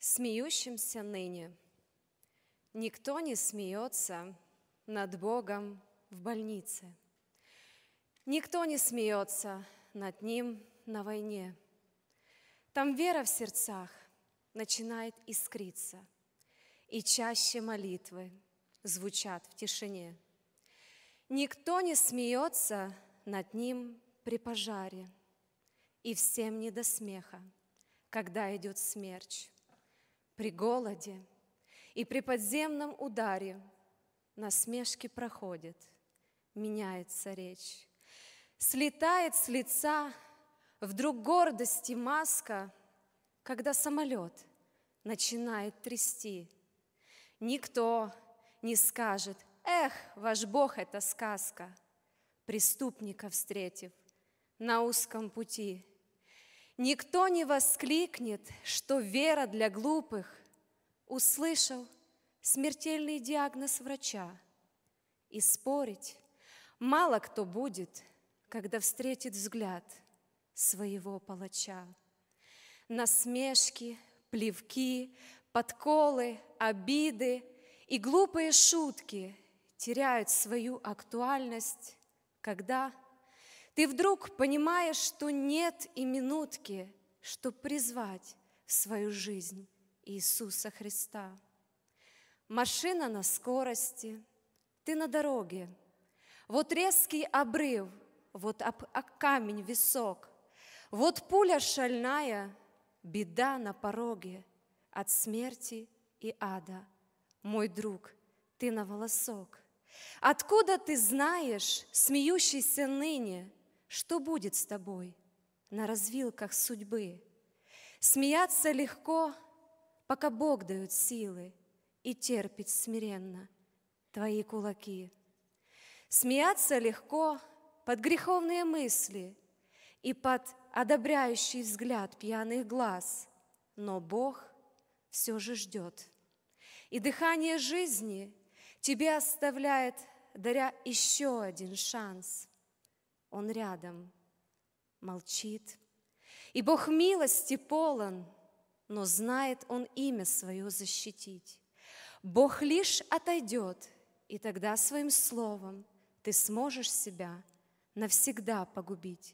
смеющимся ныне. Никто не смеется над Богом в больнице. Никто не смеется над Ним на войне. Там вера в сердцах начинает искриться, и чаще молитвы звучат в тишине. Никто не смеется над Ним при пожаре, и всем не до смеха, когда идет смерч при голоде и при подземном ударе насмешки проходит, меняется речь. Слетает с лица вдруг гордости маска, когда самолет начинает трясти. Никто не скажет, эх, ваш Бог это сказка, преступника встретив на узком пути – Никто не воскликнет, что вера для глупых услышал смертельный диагноз врача. И спорить мало кто будет, когда встретит взгляд своего палача. Насмешки, плевки, подколы, обиды и глупые шутки теряют свою актуальность, когда – ты вдруг понимаешь, что нет и минутки, чтобы призвать в свою жизнь Иисуса Христа. Машина на скорости, ты на дороге. Вот резкий обрыв, вот об, об камень висок, вот пуля шальная, беда на пороге от смерти и ада. Мой друг, ты на волосок. Откуда ты знаешь, смеющийся ныне, что будет с тобой на развилках судьбы? Смеяться легко, пока Бог дает силы И терпеть смиренно твои кулаки. Смеяться легко под греховные мысли И под одобряющий взгляд пьяных глаз, Но Бог все же ждет. И дыхание жизни тебе оставляет, даря еще один шанс — он рядом, молчит. И Бог милости полон, но знает Он имя свое защитить. Бог лишь отойдет, и тогда своим словом ты сможешь себя навсегда погубить.